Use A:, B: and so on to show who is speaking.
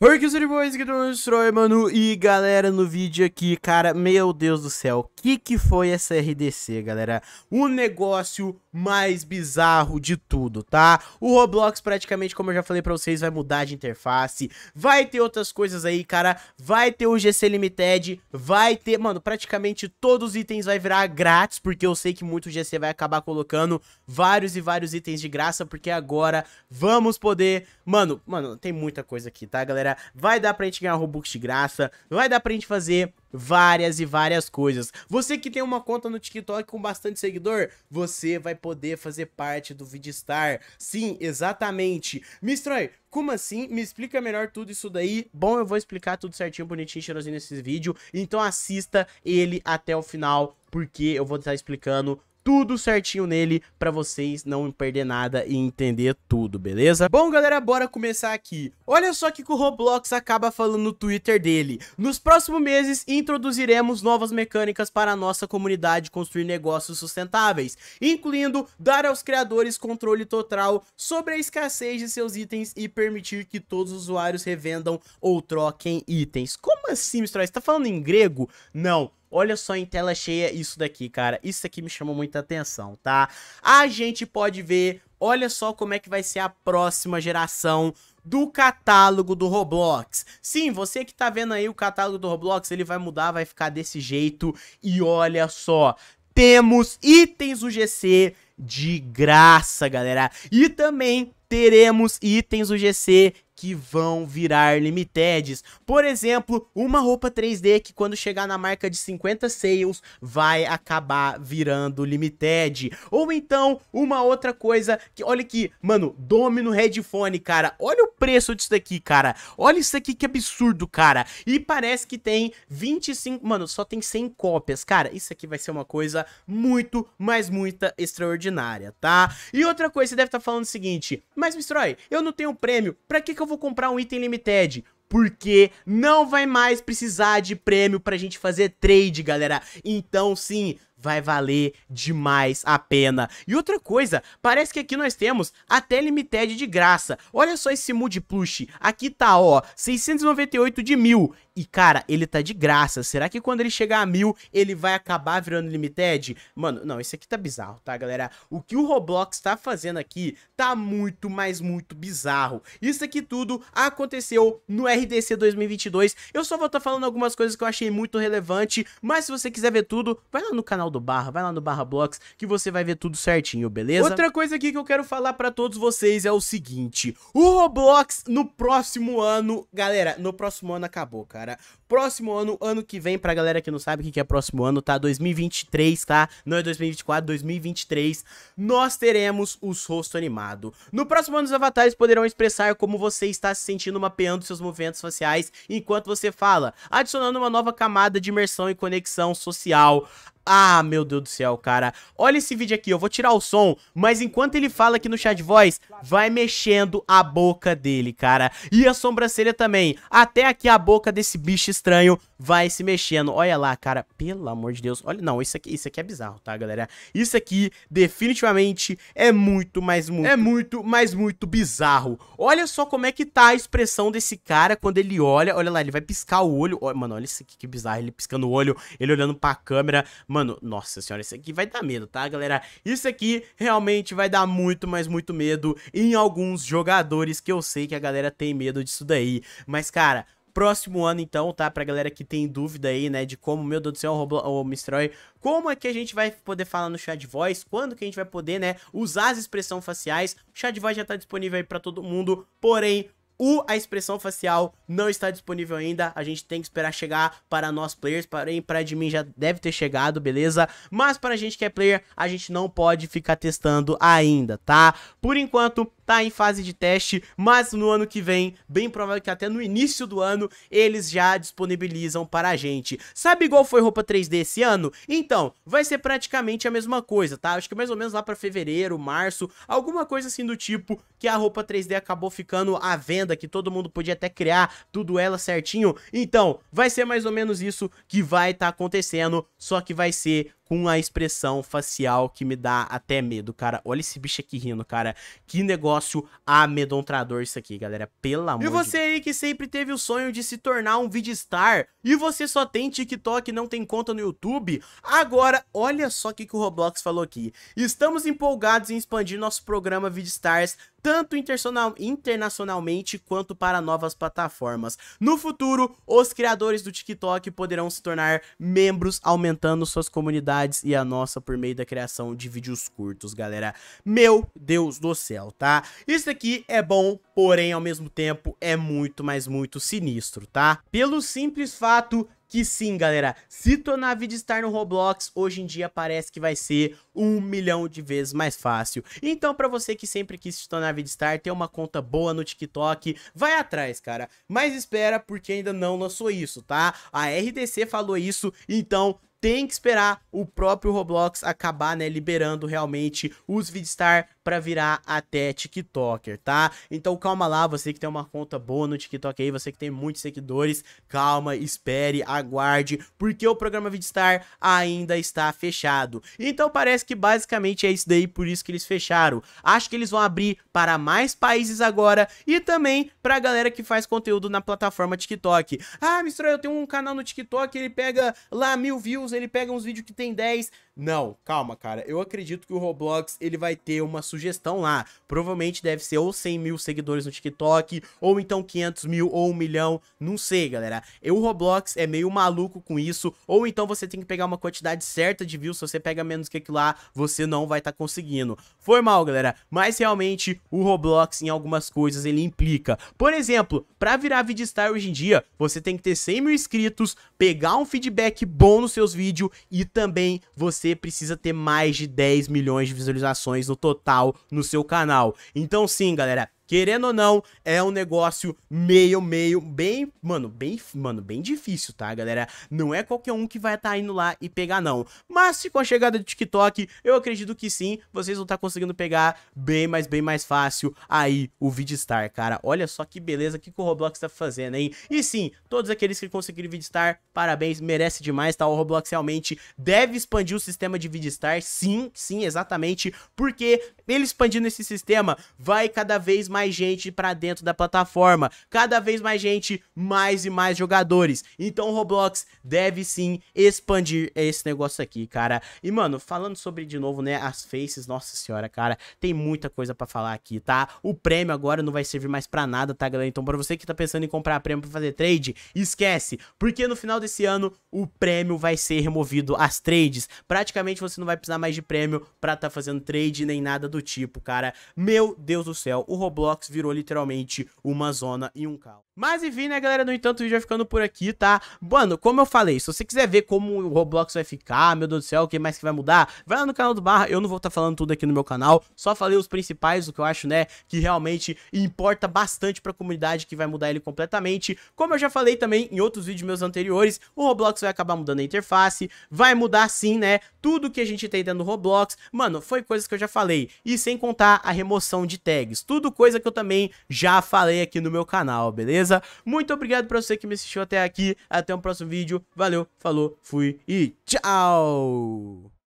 A: Oi, que sou que boas, que mano, e galera, no vídeo aqui, cara, meu Deus do céu, que, que foi essa RDC, galera? O negócio mais bizarro de tudo, tá? O Roblox, praticamente, como eu já falei pra vocês, vai mudar de interface, vai ter outras coisas aí, cara, vai ter o GC Limited, vai ter, mano, praticamente todos os itens vai virar grátis, porque eu sei que muito GC vai acabar colocando vários e vários itens de graça, porque agora vamos poder, mano, mano, tem muita coisa aqui, tá, galera? Vai dar pra gente ganhar Robux de graça, vai dar pra gente fazer várias e várias coisas. Você que tem uma conta no TikTok com bastante seguidor, você vai poder fazer parte do Vidstar. Sim, exatamente. Mistroy, como assim? Me explica melhor tudo isso daí. Bom, eu vou explicar tudo certinho, bonitinho, cheirosinho nesse vídeo. Então assista ele até o final, porque eu vou estar explicando tudo certinho nele para vocês não perder nada e entender tudo, beleza? Bom, galera, bora começar aqui. Olha só que o Roblox acaba falando no Twitter dele. Nos próximos meses, introduziremos novas mecânicas para a nossa comunidade construir negócios sustentáveis, incluindo dar aos criadores controle total sobre a escassez de seus itens e permitir que todos os usuários revendam ou troquem itens. Como assim, Mistral? Você tá falando em grego? Não. Olha só em tela cheia isso daqui, cara. Isso aqui me chamou muita atenção, tá? A gente pode ver, olha só como é que vai ser a próxima geração do catálogo do Roblox. Sim, você que tá vendo aí o catálogo do Roblox, ele vai mudar, vai ficar desse jeito. E olha só, temos itens UGC de graça, galera. E também teremos itens UGC que vão virar limiteds. Por exemplo, uma roupa 3D que quando chegar na marca de 50 sales vai acabar virando limited. Ou então, uma outra coisa que, olha aqui, mano, Domino Headphone, cara. Olha o preço disso daqui, cara. Olha isso aqui que absurdo, cara. E parece que tem 25, mano, só tem 100 cópias. Cara, isso aqui vai ser uma coisa muito, mas muita extraordinária, tá? E outra coisa, você deve estar tá falando o seguinte, mas Mistroy, eu não tenho prêmio, Para que que eu vou comprar um item limited? porque não vai mais precisar de prêmio pra gente fazer trade, galera. Então, sim, vai valer demais a pena. E outra coisa, parece que aqui nós temos até Limited de graça. Olha só esse Mood Plush. Aqui tá, ó, 698 de mil. E, cara, ele tá de graça. Será que quando ele chegar a mil, ele vai acabar virando limited? Mano, não, isso aqui tá bizarro, tá, galera? O que o Roblox tá fazendo aqui tá muito, mas muito bizarro. Isso aqui tudo aconteceu no RDC 2022. Eu só vou estar tá falando algumas coisas que eu achei muito relevante, mas se você quiser ver tudo, vai lá no canal do Barra, vai lá no Barra Blocks, que você vai ver tudo certinho, beleza? Outra coisa aqui que eu quero falar pra todos vocês é o seguinte. O Roblox, no próximo ano... Galera, no próximo ano acabou, cara cara. Próximo ano, ano que vem, pra galera que não sabe o que é próximo ano, tá? 2023, tá? Não é 2024, 2023. Nós teremos os rosto animado. No próximo ano, os avatares poderão expressar como você está se sentindo mapeando seus movimentos faciais enquanto você fala, adicionando uma nova camada de imersão e conexão social. Ah, meu Deus do céu, cara. Olha esse vídeo aqui, eu vou tirar o som, mas enquanto ele fala aqui no chat de voz, vai mexendo a boca dele, cara. E a sobrancelha também. Até aqui a boca desse bicho estranho vai se mexendo. Olha lá, cara, pelo amor de Deus. Olha, não, isso aqui, isso aqui é bizarro, tá, galera? Isso aqui definitivamente é muito, mas muito, é muito, mas muito bizarro. Olha só como é que tá a expressão desse cara quando ele olha. Olha lá, ele vai piscar o olho. mano, olha isso aqui que bizarro, ele piscando o olho, ele olhando pra câmera. Mano, nossa senhora, isso aqui vai dar medo, tá, galera? Isso aqui realmente vai dar muito, mas muito medo em alguns jogadores que eu sei que a galera tem medo disso daí. Mas, cara, próximo ano, então, tá? Pra galera que tem dúvida aí, né, de como, meu Deus do céu, o, Roblo, o Mistroy, como é que a gente vai poder falar no chat de voz quando que a gente vai poder, né, usar as expressões faciais. O chat voz já tá disponível aí pra todo mundo, porém, o a expressão facial não está disponível ainda. A gente tem que esperar chegar para nós players. Porém, para admin já deve ter chegado, beleza? Mas para a gente que é player, a gente não pode ficar testando ainda, tá? Por enquanto, tá em fase de teste, mas no ano que vem, bem provável que até no início do ano, eles já disponibilizam para a gente. Sabe igual foi roupa 3D esse ano? Então, vai ser praticamente a mesma coisa, tá? Acho que mais ou menos lá para fevereiro, março, alguma coisa assim do tipo que a roupa 3D acabou ficando à venda, que todo mundo podia até criar tudo ela certinho. Então, vai ser mais ou menos isso que vai estar tá acontecendo, só que vai ser com a expressão facial que me dá até medo, cara. Olha esse bicho aqui rindo, cara. Que negócio amedrontador isso aqui, galera. Pelo amor E você aí que sempre teve o sonho de se tornar um vidstar e você só tem TikTok e não tem conta no YouTube? Agora, olha só o que, que o Roblox falou aqui. Estamos empolgados em expandir nosso programa Vidstars tanto internacionalmente quanto para novas plataformas. No futuro, os criadores do TikTok poderão se tornar membros, aumentando suas comunidades e a nossa por meio da criação de vídeos curtos, galera. Meu Deus do céu, tá? Isso aqui é bom, porém, ao mesmo tempo, é muito, mas muito sinistro, tá? Pelo simples fato que sim, galera, se tornar vídeo no Roblox, hoje em dia parece que vai ser um milhão de vezes mais fácil. Então, para você que sempre quis se tornar vídeo ter uma conta boa no TikTok, vai atrás, cara. Mas espera, porque ainda não lançou isso, tá? A RDC falou isso, então tem que esperar o próprio Roblox acabar, né, liberando realmente os VidStar para virar até TikToker, tá? Então calma lá, você que tem uma conta boa no TikTok aí, você que tem muitos seguidores, calma, espere, aguarde, porque o programa VidStar ainda está fechado. Então parece que basicamente é isso daí, por isso que eles fecharam. Acho que eles vão abrir para mais países agora e também pra galera que faz conteúdo na plataforma TikTok. Ah, mistura, eu tenho um canal no TikTok, ele pega lá mil views, ele pega uns vídeos que tem 10. Não, calma, cara. Eu acredito que o Roblox ele vai ter uma sugestão sugestão lá. Provavelmente deve ser ou 100 mil seguidores no TikTok, ou então 500 mil, ou 1 milhão, não sei, galera. E o Roblox é meio maluco com isso, ou então você tem que pegar uma quantidade certa de views, se você pega menos que aquilo lá, você não vai estar tá conseguindo. Foi mal, galera, mas realmente o Roblox em algumas coisas ele implica. Por exemplo, pra virar vídeo hoje em dia, você tem que ter 100 mil inscritos, pegar um feedback bom nos seus vídeos e também você precisa ter mais de 10 milhões de visualizações no total no seu canal. Então sim, galera, querendo ou não, é um negócio meio, meio, bem, mano, bem, mano, bem difícil, tá, galera? Não é qualquer um que vai estar tá indo lá e pegar, não. Mas com a chegada do TikTok, eu acredito que sim, vocês vão estar tá conseguindo pegar bem mais, bem mais fácil aí o VidStar, cara. Olha só que beleza que, que o Roblox tá fazendo, hein? E sim, todos aqueles que conseguiram VidStar, parabéns, merece demais, tá? O Roblox realmente deve expandir o sistema de VidStar, sim, sim, exatamente, porque ele expandindo esse sistema vai cada vez mais mais gente para dentro da plataforma, cada vez mais gente, mais e mais jogadores. Então o Roblox deve sim expandir esse negócio aqui, cara. E mano, falando sobre de novo, né, as faces, nossa senhora, cara, tem muita coisa para falar aqui, tá? O prêmio agora não vai servir mais para nada, tá, galera? Então para você que tá pensando em comprar prêmio para fazer trade, esquece, porque no final desse ano o prêmio vai ser removido as trades. Praticamente você não vai precisar mais de prêmio para tá fazendo trade nem nada do tipo, cara. Meu Deus do céu, o Roblox Roblox virou literalmente uma zona e um caos. Mas enfim, né, galera? No entanto, o vídeo vai ficando por aqui, tá? Mano, como eu falei, se você quiser ver como o Roblox vai ficar, meu Deus do céu, o que mais que vai mudar, vai lá no canal do Barra, eu não vou estar tá falando tudo aqui no meu canal, só falei os principais, o que eu acho, né, que realmente importa bastante pra comunidade, que vai mudar ele completamente. Como eu já falei também em outros vídeos meus anteriores, o Roblox vai acabar mudando a interface, vai mudar sim, né, tudo que a gente tem dentro do Roblox. Mano, foi coisas que eu já falei, e sem contar a remoção de tags, tudo coisa coisa que eu também já falei aqui no meu canal, beleza? Muito obrigado pra você que me assistiu até aqui. Até o próximo vídeo. Valeu, falou, fui e tchau!